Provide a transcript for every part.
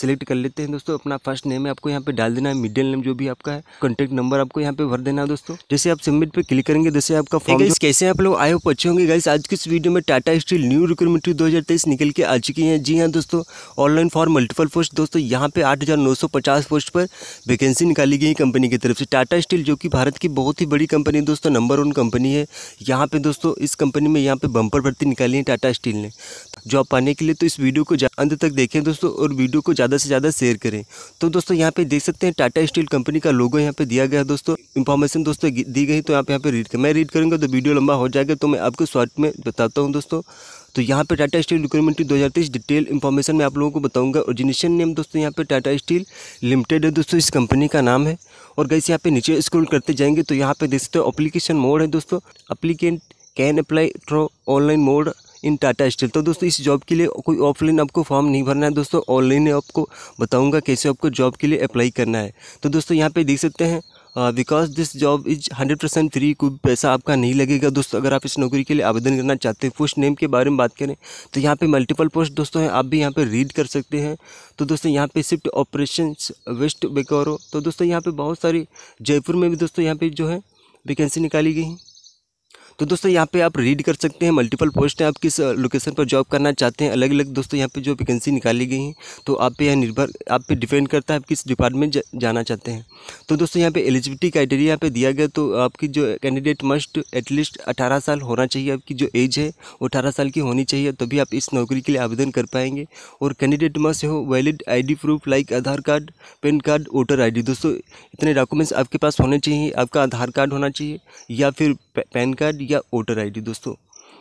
select कर लेते हैं दोस्तों अपना फर्स्ट नेम है आपको यहाँ पे डाल देना है मिडिल नेम जो भी आपका है कॉन्टैक्ट नंबर आपको यहाँ पे भर देना है दोस्तों जैसे आप सबमिट पे क्लिक करेंगे जैसे आपका फॉर्म गाइस कैसे आप लोग आए हो अच्छे होंगे गाइस आज की इस वीडियो में टाटा स्टील न्यू रिक्रूटमेंट्री दो निकल के आ चुकी है जी हाँ दोस्तों ऑनलाइन फॉर मल्टीपल पोस्ट दोस्तों यहाँ पे आठ पोस्ट पर वैकेंसी निकाली गई कंपनी की तरफ से टाटा स्टील जो कि भारत की बहुत ही बड़ी कंपनी है दोस्तों नंबर वन कंपनी है यहाँ पे दोस्तों इस कंपनी में यहाँ पे बंपर भर्ती निकाली है टाटा स्टील ने जॉब तो पाने के लिए तो इस वीडियो को अंत तक देखें दोस्तों और वीडियो को ज़्यादा से ज़्यादा शेयर करें तो दोस्तों यहाँ पे देख सकते हैं टाटा स्टील कंपनी का लोगो यहाँ पे दिया गया है दोस्तों इन्फॉर्मेशन दोस्तों दी गई तो आप यहाँ पे रीड कर मैं रीड करूँगा तो वीडियो लंबा हो जाएगा तो मैं आपको शॉर्ट में बताता हूँ दोस्तों तो यहाँ पे टाटा स्टील रिक्वायरमेंट दो हज़ार तेईस डिटेल इन्फॉर्मेशन मैं आप लोगों को बताऊंगा ओरिजिनेशन नेम दोस्तों यहाँ पे टाटा स्टील लिमिटेड है दोस्तों इस कंपनी का नाम है और गैस यहाँ पे नीचे स्क्रोल करते जाएंगे तो यहाँ पे देख सकते हो अप्लीकेशन मोड है दोस्तों applicant can apply through online mode in Tata steel तो दोस्तों इस जॉब के लिए कोई ऑफलाइन आपको फॉर्म नहीं भरना है दोस्तों ऑनलाइन आपको बताऊँगा कैसे आपको जॉब के लिए अप्लाई करना है तो दोस्तों यहाँ पर देख सकते हैं because this job is hundred percent free कोई पैसा आपका नहीं लगेगा दोस्तों अगर आप इस नौकरी के लिए आवेदन करना चाहते हैं पोस्ट नेम के बारे में बात करें तो यहाँ पे मल्टीपल पोस्ट दोस्तों हैं आप भी यहाँ पे रीड कर सकते हैं तो दोस्तों यहाँ पे शिफ्ट ऑपरेशन वेस्ट बेकोरो तो दोस्तों यहाँ पर बहुत सारी जयपुर में भी दोस्तों यहाँ पर जो है वैकेंसी निकाली गई तो दोस्तों यहाँ पे आप रीड कर सकते हैं मल्टीपल पोस्ट हैं आप किस लोकेशन पर जॉब करना चाहते हैं अलग अलग दोस्तों यहाँ पे जो वैकेंसी निकाली गई हैं तो आप पे यह निर्भर आप पे डिपेंड करता है आप किस डिपार्टमेंट जाना चाहते हैं तो दोस्तों यहाँ पे एलिजिबिलिटी क्राइटेरिया यहाँ पे दिया गया तो आपकी जो कैंडिडेट मस्ट एटलीस्ट अठारह साल होना चाहिए आपकी जो एज है वो अठारह साल की होनी चाहिए तभी आप इस नौकरी के लिए आवेदन कर पाएंगे और कैंडिडेट मस्ट हो valid ID proof like Aadhaar card PAN card voter ID दोस्तों इतने डॉक्यूमेंट्स आपके पास होने चाहिए आपका आधार कार्ड होना चाहिए या फिर पैन कार्ड या वोटर आईडी दोस्तों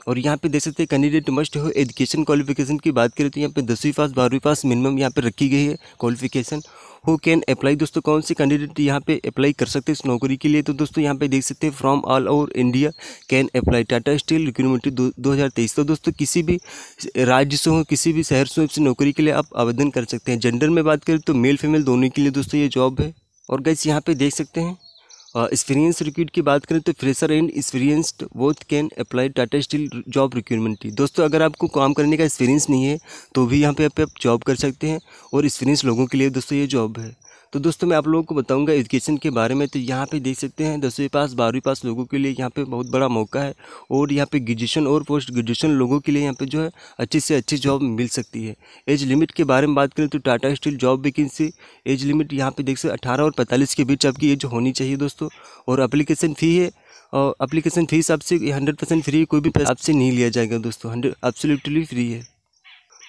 और यहाँ पे देख सकते हैं कैंडिडेट मस्ट हो एजुकेशन क्वालिफिकेशन की बात करें तो यहाँ पे दसवीं पास बारहवीं पास मिनिमम यहाँ पे रखी गई है क्वालिफिकेशन हो कैन अप्लाई दोस्तों कौन से कैंडिडेट यहाँ पे अप्लाई कर सकते हैं इस नौकरी के लिए तो दोस्तों यहाँ पे देख सकते हैं from all over India can apply Tata steel recruitment दो हज़ार तेईस तो दोस्तों किसी भी राज्य से हो किसी भी शहर से हो नौकरी के लिए आप आवेदन कर सकते हैं जेंडर में बात करें तो मेल फीमेल दोनों के लिए दोस्तों ये जॉब है और गैस यहाँ पर देख सकते हैं एक्सपीरियंस uh, रिक्यूट की बात करें तो fresher and experienced both can apply Tata steel job recruitment दोस्तों अगर आपको काम करने का एक्सपीरियंस नहीं है तो भी यहाँ पे आप जॉब कर सकते हैं और एक्सपीरियंस लोगों के लिए दोस्तों ये जॉब है तो दोस्तों मैं आप लोगों को बताऊंगा एजुकेशन के बारे में तो यहाँ पे देख सकते हैं दसवीं पास बारहवीं पास लोगों के लिए यहाँ पे बहुत बड़ा मौका है और यहाँ पे ग्रेजुएशन और पोस्ट ग्रेजुएशन लोगों के लिए यहाँ पे जो है अच्छी से अच्छी जॉब मिल सकती है एज लिमिट के बारे में बात करें तो Tata steel job vacancy age limit यहाँ पर देख सकते अठारह और पैंतालीस के बीच आपकी एज होनी चाहिए दोस्तों और अप्लीकेशन फ़ी है और अप्लीकेशन फीस आपसे हंड्रेड परसेंट फ्री कोई भी पैसा आपसे नहीं लिया जाएगा दोस्तों हंड्रेड फ्री है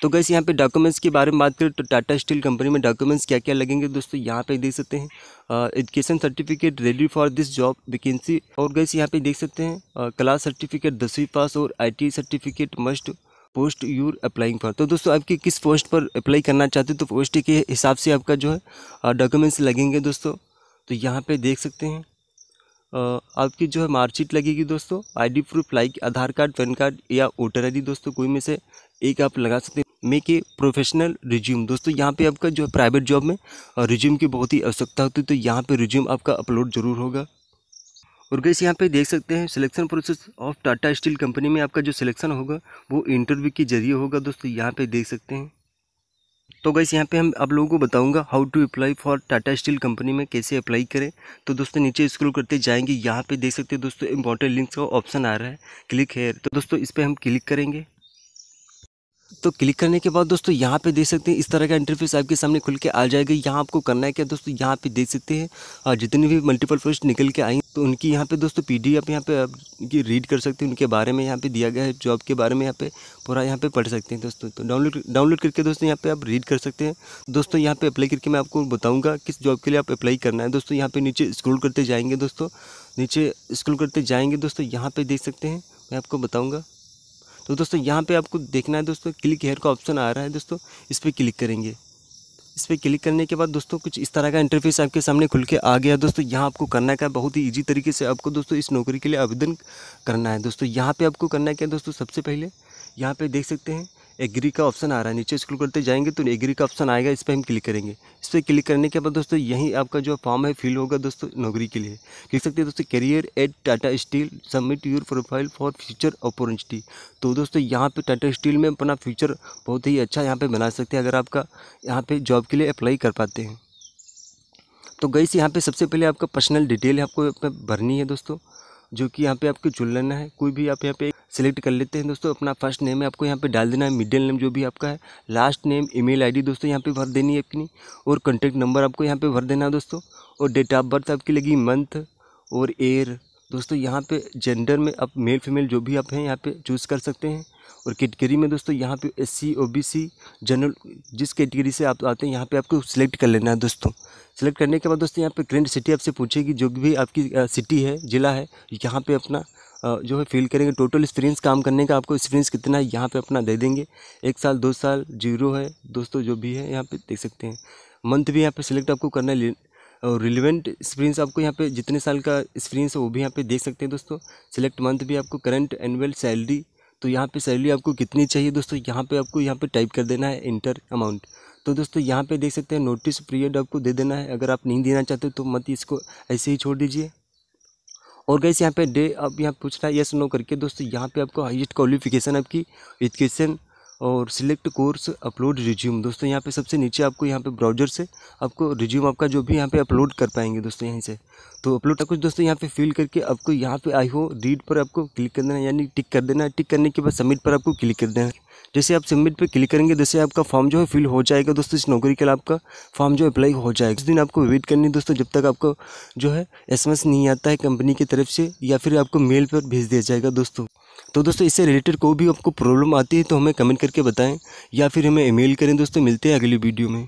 तो गैस यहाँ पे डॉक्यूमेंट्स के बारे में बात करें तो टाटा स्टील कंपनी में डॉक्यूमेंट्स क्या क्या लगेंगे दोस्तों यहाँ पे देख सकते हैं education certificate ready for this job vacancy और गैस यहाँ पे देख सकते हैं क्लास सर्टिफिकेट दसवीं पास और ID certificate must post you're applying for तो दोस्तों आपके किस पोस्ट पर अप्लाई करना चाहते हो तो पोस्ट के हिसाब से आपका जो है डॉक्यूमेंट्स लगेंगे दोस्तों तो यहाँ पे देख सकते हैं आपकी जो है मार्कशीट लगेगी दोस्तों ID proof like Aadhaar card PAN card या वोटर डी दोस्तों कोई में से एक आप लगा सकते हैं मेक ए प्रोफेशनल रिज्यूम दोस्तों यहाँ पे आपका जो है प्राइवेट जॉब में रिज्यूम की बहुत ही आवश्यकता होती है तो यहाँ पे रिज्यूम आपका अपलोड जरूर होगा और गैस यहाँ पे देख सकते हैं selection process of Tata steel company में आपका जो सिलेक्शन होगा वो इंटरव्यू के जरिए होगा दोस्तों यहाँ पे देख सकते हैं तो गैस यहाँ पे हम आप लोगों को बताऊंगा how to apply for Tata steel company में कैसे अप्लाई करें तो दोस्तों नीचे स्क्रॉल करते जाएंगे यहाँ पे देख सकते हो दोस्तों इंपॉर्टेंट लिंक्स का ऑप्शन आ रहा है क्लिक है तो दोस्तों इस पर हम क्लिक करेंगे तो क्लिक करने के बाद दोस्तों यहाँ पे देख सकते हैं इस तरह का इंटरफेस आपके सामने खुल के आ जाएगा यहाँ आपको करना है क्या दोस्तों यहाँ पे देख सकते हैं और जितने भी मल्टीपल पोस्ट निकल के आई तो उनकी यहाँ पे दोस्तों पी डी आप यहाँ पे आप रीड कर सकते हैं उनके बारे में यहाँ पे दिया गया है जॉब के बारे में यहाँ पे पूरा यहाँ पे पढ़ सकते हैं दोस्तों तो डाउनलोड डाउनलोड करके दोस्तों यहाँ पे आप रीड कर सकते हैं दोस्तों यहाँ पे अप्लाई करके मैं आपको बताऊँगा किस जॉब के लिए आप अप्लाई करना है दोस्तों यहाँ पे नीचे स्क्रोल करते जाएंगे दोस्तों नीचे स्क्रोल करते जाएंगे दोस्तों यहाँ पे देख सकते हैं मैं आपको बताऊँगा तो दोस्तों यहाँ पे आपको देखना है दोस्तों क्लिक हेयर का ऑप्शन आ रहा है दोस्तों इस पर क्लिक करेंगे इस पर क्लिक करने के बाद दोस्तों कुछ इस तरह का इंटरफेस आपके सामने खुल के आ गया दोस्तों यहाँ आपको करना क्या बहुत ही ईजी तरीके से आपको दोस्तों इस नौकरी के लिए आवेदन करना है दोस्तों यहाँ पे आपको करना क्या दोस्तों सबसे पहले यहाँ पे देख सकते हैं एग्री का ऑप्शन आ रहा है नीचे स्क्रॉल करते जाएंगे तो एग्री का ऑप्शन आएगा इस पर हम क्लिक करेंगे इस पर क्लिक करने के बाद दोस्तों यहीं आपका जो फॉर्म है फिल होगा दोस्तों नौकरी के लिए लिख सकते हैं दोस्तों career at Tata steel submit your profile for future opportunity तो दोस्तों यहाँ पर टाटा स्टील में अपना फ्यूचर बहुत ही अच्छा यहाँ पर बना सकते हैं अगर आपका यहाँ पर जॉब के लिए अप्लाई कर पाते हैं तो गई यहाँ पर सबसे पहले आपका पर्सनल डिटेल आपको भरनी है दोस्तों जो कि यहाँ पे आपको लेना है कोई भी आप यहाँ पे सेलेक्ट कर लेते हैं दोस्तों अपना फर्स्ट नेम है आपको यहाँ पे डाल देना है मिडिल नेम जो भी आपका है लास्ट नेम ईमेल आईडी दोस्तों यहाँ पे भर देनी है अपनी और कॉन्टैक्ट नंबर आपको यहाँ पे भर देना है दोस्तों और डेट ऑफ बर्थ आपकी लगी मंथ और एयर दोस्तों यहाँ पे जेंडर में आप मेल फीमेल जो भी आप हैं यहाँ पे चूज़ कर सकते हैं और कैटेगरी में दोस्तों यहाँ पे S C O B C general जिस कैटेगरी से आप आते हैं यहाँ पे आपको सिलेक्ट कर लेना है दोस्तों सिलेक्ट करने के बाद दोस्तों यहाँ पे करेंट सिटी आपसे पूछेगी जो भी आपकी सिटी है ज़िला है यहाँ पे अपना जो है फिल करेंगे टोटल एक्सपीरियंस काम करने का आपको एक्सपीरियंस कितना है यहाँ पर अपना दे देंगे एक साल दो साल जीरो है दोस्तों जो भी है यहाँ पर देख सकते हैं मंथ भी यहाँ पर सिलेक्ट आपको करना है और रिलेवेंट एक्सपीरियंस आपको यहाँ पे जितने साल का एक्सपीरियंस है वो भी यहाँ पे देख सकते हैं दोस्तों सेलेक्ट मंथ भी आपको करंट एनुअल सैलरी तो यहाँ पे सैलरी आपको कितनी चाहिए दोस्तों यहाँ पे आपको यहाँ पे टाइप कर देना है इंटर अमाउंट तो दोस्तों यहाँ पे देख सकते हैं नोटिस पीरियड आपको दे देना है अगर आप नहीं देना चाहते तो मत इसको ऐसे ही छोड़ दीजिए और गैस यहाँ पे डे अब यहाँ पूछ रहा है यस नो करके दोस्तों यहाँ पे आपको हाइस्ट क्वालिफिकेशन आपकी एजुकेशन और सिलेक्ट कोर्स अपलोड रिज्यूम दोस्तों यहाँ पे सबसे नीचे आपको यहाँ पे ब्राउजर से आपको रिज्यूम आपका जो भी यहाँ पे अपलोड कर पाएंगे दोस्तों यहीं से तो अपलोड का कुछ दोस्तों यहाँ पे फिल करके आपको यहाँ पे आई हो रीड पर आपको क्लिक कर देना यानी टिक कर देना टिक करने के बाद सबमिट पर आपको क्लिक कर देना जैसे आप सबमिट पर क्लिक करेंगे जैसे आपका फॉर्म जो है फिल हो जाएगा दोस्तों इस नौकरी के लिए आपका फॉर्म जो अप्लाई हो जाएगा उस दिन आपको वेट करनी है दोस्तों जब तक आपको जो है एस नहीं आता है कंपनी की तरफ से या फिर आपको मेल पर भेज दिया जाएगा दोस्तों तो दोस्तों इससे रिलेटेड कोई भी आपको प्रॉब्लम आती है तो हमें कमेंट करके बताएं या फिर हमें ईमेल करें दोस्तों मिलते हैं अगली वीडियो में